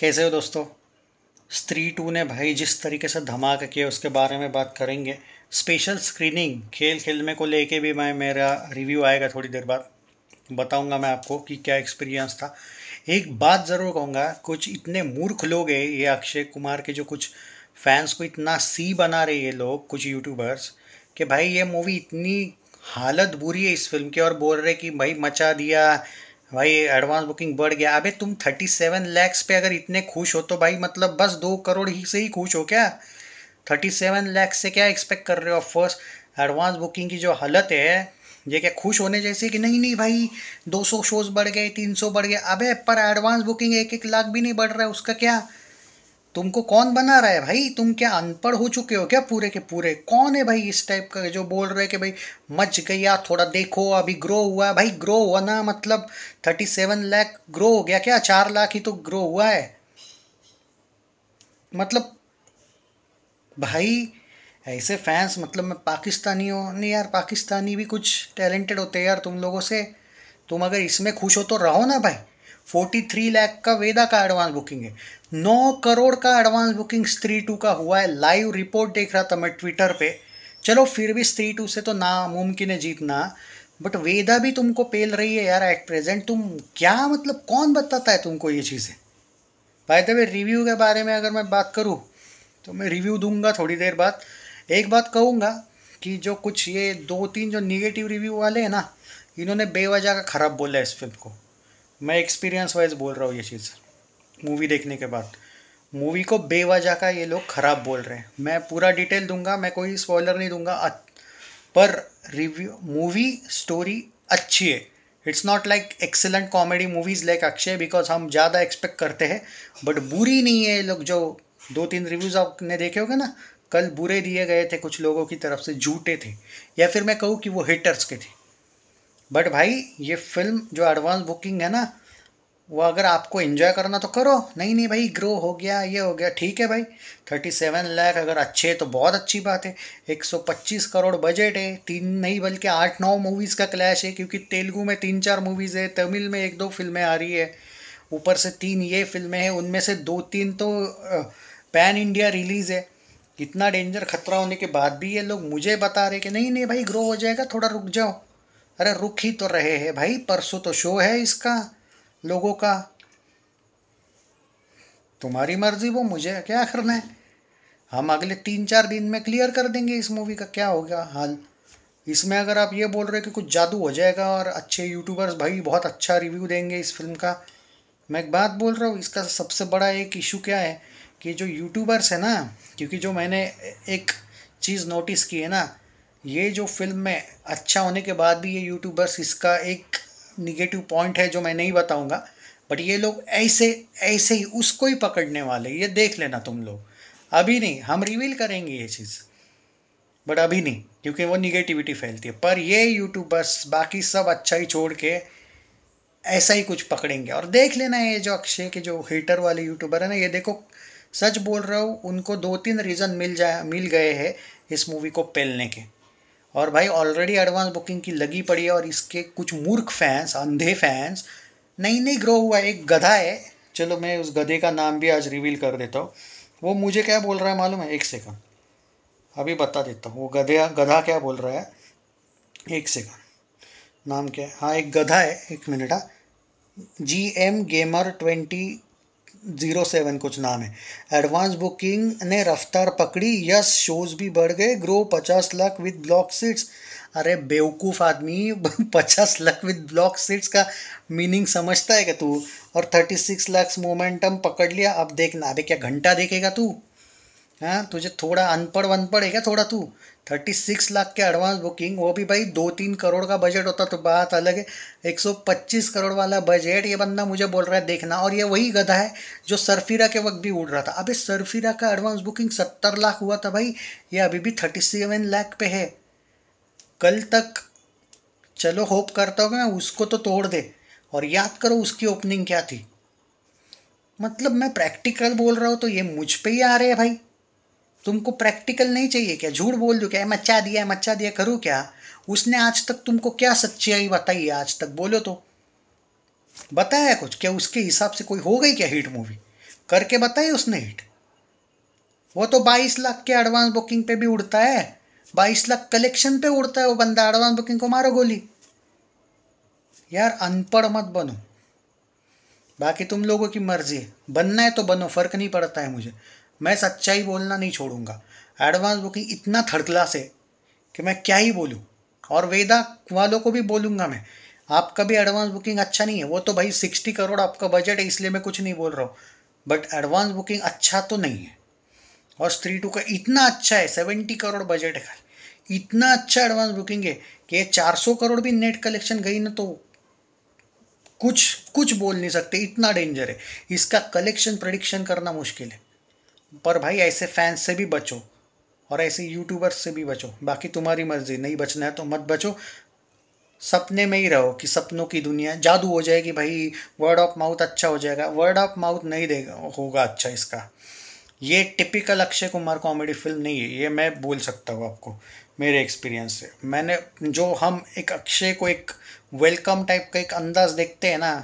कैसे हो दोस्तों स्त्री टू ने भाई जिस तरीके से धमाका किया उसके बारे में बात करेंगे स्पेशल स्क्रीनिंग खेल खेल में को लेके भी मैं मेरा रिव्यू आएगा थोड़ी देर बाद बताऊंगा मैं आपको कि क्या एक्सपीरियंस था एक बात ज़रूर कहूँगा कुछ इतने मूर्ख लोग हैं ये अक्षय कुमार के जो कुछ फैंस को इतना सी बना रहे ये लोग कुछ यूट्यूबर्स कि भाई ये मूवी इतनी हालत बुरी है इस फिल्म की और बोल रहे कि भाई मचा दिया भाई एडवांस बुकिंग बढ़ गया अबे तुम थर्टी सेवन लैक्स पे अगर इतने खुश हो तो भाई मतलब बस दो करोड़ ही से ही खुश हो क्या थर्टी सेवन लैक्स से क्या एक्सपेक्ट कर रहे हो फर्स्ट एडवांस बुकिंग की जो हालत है ये क्या खुश होने जैसे कि नहीं नहीं भाई 200 शोज़ बढ़ गए 300 बढ़ गए अबे पर एडवांस बुकिंग एक एक लाख भी नहीं बढ़ रहा है उसका क्या तुमको कौन बना रहा है भाई तुम क्या अनपढ़ हो चुके हो क्या पूरे के पूरे कौन है भाई इस टाइप का जो बोल रहे कि भाई मच गया थोड़ा देखो अभी ग्रो हुआ भाई ग्रो हुआ ना मतलब थर्टी सेवन लाख ग्रो हो गया क्या चार लाख ही तो ग्रो हुआ है मतलब भाई ऐसे फैंस मतलब मैं पाकिस्तानी हूँ नहीं यार पाकिस्तानी भी कुछ टैलेंटेड होते हैं यार तुम लोगों से तुम अगर इसमें खुश हो तो रहो ना भाई फोर्टी थ्री लैख का वेदा का एडवांस बुकिंग है नौ करोड़ का एडवांस बुकिंग स्त्री टू का हुआ है लाइव रिपोर्ट देख रहा था मैं ट्विटर पे चलो फिर भी स्त्री टू से तो नामुमकिन है जीतना बट वेदा भी तुमको पेल रही है यार एट प्रेजेंट तुम क्या मतलब कौन बताता है तुमको ये चीज़ें भाई तब रिव्यू के बारे में अगर मैं बात करूँ तो मैं रिव्यू दूंगा थोड़ी देर बाद एक बात कहूँगा कि जो कुछ ये दो तीन जो निगेटिव रिव्यू वाले हैं ना इन्होंने बेवजह का ख़राब बोला है इस फिल्म को मैं एक्सपीरियंस वाइज बोल रहा हूँ ये चीज़ मूवी देखने के बाद मूवी को बेवजह का ये लोग ख़राब बोल रहे हैं मैं पूरा डिटेल दूंगा मैं कोई स्पॉइलर नहीं दूंगा पर रिव्यू मूवी स्टोरी अच्छी है it's not like excellent comedy movies like Akshay because हम ज़्यादा एक्सपेक्ट करते हैं बट बुरी नहीं है लोग जो दो तीन रिव्यूज़ आपने देखे होंगे ना कल बुरे दिए गए थे कुछ लोगों की तरफ से झूठे थे या फिर मैं कहूँ कि वो हिटर्स के थे बट भाई ये फिल्म जो एडवांस बुकिंग है ना वो अगर आपको इन्जॉय करना तो करो नहीं नहीं भाई ग्रो हो गया ये हो गया ठीक है भाई थर्टी सेवन लैख अगर अच्छे तो बहुत अच्छी बात है एक सौ पच्चीस करोड़ बजट है तीन नहीं बल्कि आठ नौ मूवीज़ का क्लैश है क्योंकि तेलुगू में तीन चार मूवीज़ है तमिल में एक दो फिल्में आ रही है ऊपर से तीन ये फिल्में हैं उनमें से दो तीन तो पैन इंडिया रिलीज़ है इतना डेंजर खतरा होने के बाद भी ये लोग मुझे बता रहे कि नहीं नहीं भाई ग्रो हो जाएगा थोड़ा रुक जाओ अरे रुक ही तो रहे हैं भाई परसों तो शो है इसका लोगों का तुम्हारी मर्जी वो मुझे क्या करना है हम अगले तीन चार दिन में क्लियर कर देंगे इस मूवी का क्या होगा हाल इसमें अगर आप ये बोल रहे कि कुछ जादू हो जाएगा और अच्छे यूट्यूबर्स भाई बहुत अच्छा रिव्यू देंगे इस फिल्म का मैं एक बात बोल रहा हूँ इसका सबसे बड़ा एक इशू क्या है कि जो यूट्यूबर्स है ना क्योंकि जो मैंने एक चीज़ नोटिस की है ना ये जो फिल्म में अच्छा होने के बाद भी ये यूट्यूबर्स इसका एक निगेटिव पॉइंट है जो मैं नहीं बताऊँगा बट ये लोग ऐसे ऐसे ही उसको ही पकड़ने वाले ये देख लेना तुम लोग अभी नहीं हम रिवील करेंगे ये चीज़ बट अभी नहीं क्योंकि वो निगेटिविटी फैलती है पर ये यूट्यूबर्स बाकी सब अच्छा ही छोड़ के ऐसा ही कुछ पकड़ेंगे और देख लेना है जो अक्षय के जो हीटर वाले यूट्यूबर है ना ये देखो सच बोल रहा हूँ उनको दो तीन रीज़न मिल जाए मिल गए हैं इस मूवी को पेलने के और भाई ऑलरेडी एडवांस बुकिंग की लगी पड़ी है और इसके कुछ मूर्ख फैंस अंधे फैंस नहीं नहीं ग्रो हुआ एक गधा है चलो मैं उस गधे का नाम भी आज रिवील कर देता हूँ वो मुझे क्या बोल रहा है मालूम है एक सेकंड अभी बता देता हूँ वो गधे गधा क्या बोल रहा है एक सेकंड नाम क्या है हाँ एक गधा है एक मिनट हाँ जी M gamer twenty zero seven कुछ नाम है एडवांस बुकिंग ने रफ्तार पकड़ी यस शोज भी बढ़ गए ग्रो पचास लाख विद ब्लॉक सीट्स अरे बेवकूफ़ आदमी पचास लाख विद ब्लॉक सीट्स का मीनिंग समझता है क्या तू और थर्टी सिक्स लाख मोमेंटम पकड़ लिया अब देखना अभी क्या घंटा देखेगा तू हाँ तुझे थोड़ा अनपढ़ वनपढ़ है क्या थोड़ा तू थर्टी सिक्स लाख के एडवांस बुकिंग वो भी भाई दो तीन करोड़ का बजट होता तो बात अलग है एक सौ पच्चीस करोड़ वाला बजट ये बंदा मुझे बोल रहा है देखना और ये वही गधा है जो सरफिरा के वक्त भी उड़ रहा था अबे सरफिरा का एडवांस बुकिंग सत्तर लाख हुआ था भाई ये अभी भी थर्टी सेवन लाख पे है कल तक चलो होप करता होगा मैं उसको तो तोड़ दे और याद करो उसकी ओपनिंग क्या थी मतलब मैं प्रैक्टिकल बोल रहा हूँ तो ये मुझ पर ही आ रहे हैं भाई तुमको प्रैक्टिकल नहीं चाहिए क्या झूठ बोल दो क्या मच्चा दिया मच्चा दिया करूँ क्या उसने आज तक तुमको क्या सच्चाई बताई है आज तक बोलो तो बताया कुछ क्या उसके हिसाब से कोई हो गई क्या हिट मूवी करके बताई उसने हिट वो तो बाईस लाख के एडवांस बुकिंग पे भी उड़ता है बाईस लाख कलेक्शन पे उड़ता है वो बंदा एडवांस बुकिंग को मारो गोली यार अनपढ़ मत बनो बाकी तुम लोगों की मर्जी है बनना है तो बनो फर्क नहीं पड़ता है मुझे मैं सच्चाई बोलना नहीं छोड़ूंगा एडवांस बुकिंग इतना थर्ड क्लास है कि मैं क्या ही बोलूँ और वेदा वालों को भी बोलूँगा मैं आपका भी एडवांस बुकिंग अच्छा नहीं है वो तो भाई सिक्सटी करोड़ आपका बजट है इसलिए मैं कुछ नहीं बोल रहा हूँ बट एडवांस बुकिंग अच्छा तो नहीं है और स्त्री टू का इतना अच्छा है सेवेंटी करोड़ बजट है इतना अच्छा एडवांस बुकिंग है कि ये चार सौ करोड़ भी नेट कलेक्शन गई ना तो कुछ कुछ बोल नहीं सकते इतना डेंजर है इसका कलेक्शन प्रडिक्शन करना मुश्किल है पर भाई ऐसे फैंस से भी बचो और ऐसे यूट्यूबर्स से भी बचो बाकी तुम्हारी मर्ज़ी नहीं बचना है तो मत बचो सपने में ही रहो कि सपनों की दुनिया जादू हो जाएगी भाई वर्ड ऑफ माउथ अच्छा हो जाएगा वर्ड ऑफ माउथ नहीं देगा होगा अच्छा इसका ये typical Akshay Kumar comedy film नहीं है ये मैं बोल सकता हूँ आपको मेरे एक्सपीरियंस से मैंने जो हम एक अक्षय को एक वेलकम टाइप का एक अंदाज देखते हैं ना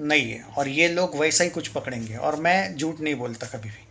नहीं है और ये लोग वैसा ही कुछ पकड़ेंगे और मैं झूठ नहीं बोलता कभी भी